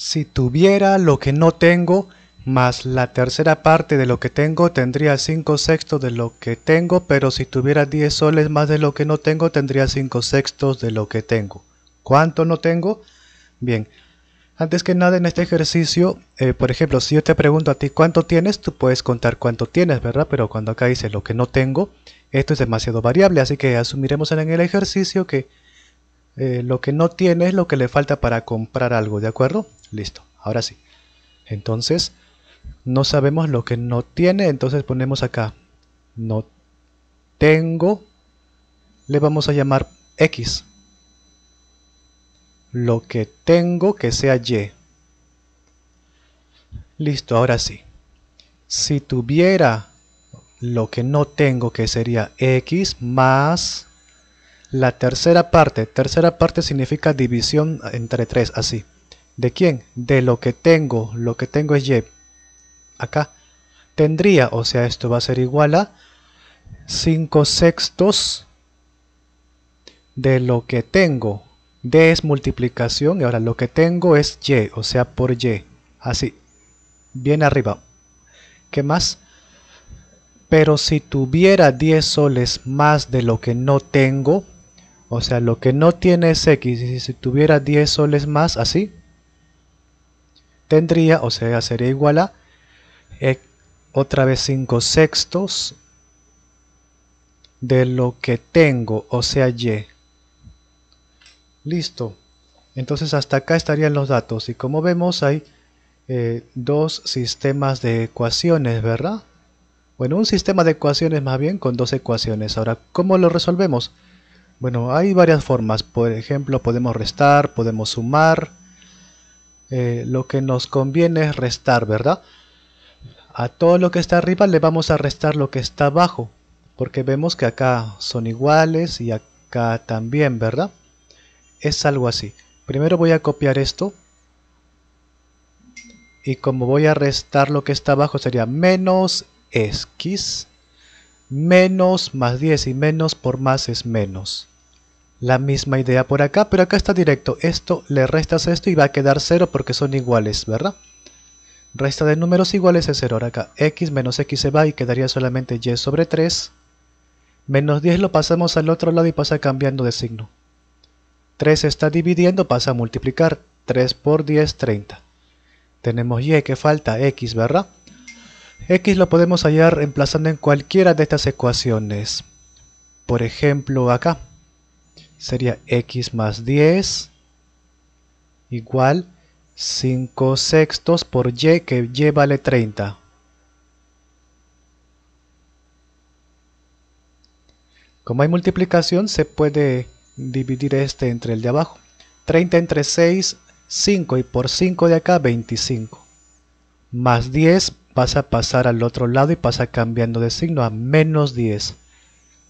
Si tuviera lo que no tengo, más la tercera parte de lo que tengo, tendría 5 sextos de lo que tengo, pero si tuviera 10 soles más de lo que no tengo, tendría 5 sextos de lo que tengo. ¿Cuánto no tengo? Bien, antes que nada en este ejercicio, eh, por ejemplo, si yo te pregunto a ti cuánto tienes, tú puedes contar cuánto tienes, ¿verdad? Pero cuando acá dice lo que no tengo, esto es demasiado variable, así que asumiremos en el ejercicio que eh, lo que no tiene es lo que le falta para comprar algo, ¿de acuerdo? Listo, ahora sí. Entonces, no sabemos lo que no tiene, entonces ponemos acá no tengo, le vamos a llamar X. Lo que tengo que sea Y. Listo, ahora sí. Si tuviera lo que no tengo que sería X más la tercera parte. Tercera parte significa división entre tres, así. ¿De quién? De lo que tengo. Lo que tengo es y. Acá. Tendría, o sea, esto va a ser igual a 5 sextos de lo que tengo. D es multiplicación y ahora lo que tengo es y, o sea, por y. Así. Bien arriba. ¿Qué más? Pero si tuviera 10 soles más de lo que no tengo, o sea, lo que no tiene es x, y si tuviera 10 soles más, así, tendría, o sea, sería igual a eh, otra vez 5 sextos de lo que tengo, o sea, y. Listo. Entonces hasta acá estarían los datos y como vemos hay eh, dos sistemas de ecuaciones, ¿verdad? Bueno, un sistema de ecuaciones más bien con dos ecuaciones. Ahora, ¿cómo lo resolvemos? Bueno, hay varias formas. Por ejemplo, podemos restar, podemos sumar, eh, lo que nos conviene es restar, ¿verdad? A todo lo que está arriba le vamos a restar lo que está abajo, porque vemos que acá son iguales y acá también, ¿verdad? Es algo así. Primero voy a copiar esto, y como voy a restar lo que está abajo sería menos x menos más 10 y menos por más es menos la misma idea por acá, pero acá está directo. Esto le restas esto y va a quedar 0 porque son iguales, ¿verdad? Resta de números iguales es 0. Ahora acá x menos x se va y quedaría solamente y sobre 3. Menos 10 lo pasamos al otro lado y pasa cambiando de signo. 3 está dividiendo, pasa a multiplicar. 3 por 10, 30. Tenemos y que falta x, ¿verdad? x lo podemos hallar reemplazando en cualquiera de estas ecuaciones. Por ejemplo acá sería x más 10 igual 5 sextos por y, que y vale 30. Como hay multiplicación, se puede dividir este entre el de abajo. 30 entre 6, 5 y por 5 de acá, 25. Más 10 vas a pasar al otro lado y pasa cambiando de signo a menos 10.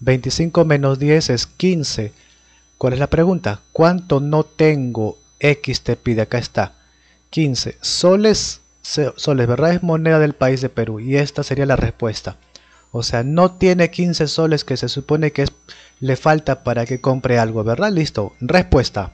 25 menos 10 es 15. ¿Cuál es la pregunta? ¿Cuánto no tengo? X te pide, acá está. 15. Soles, soles, ¿verdad? Es moneda del país de Perú. Y esta sería la respuesta. O sea, no tiene 15 soles que se supone que le falta para que compre algo, ¿verdad? Listo. Respuesta.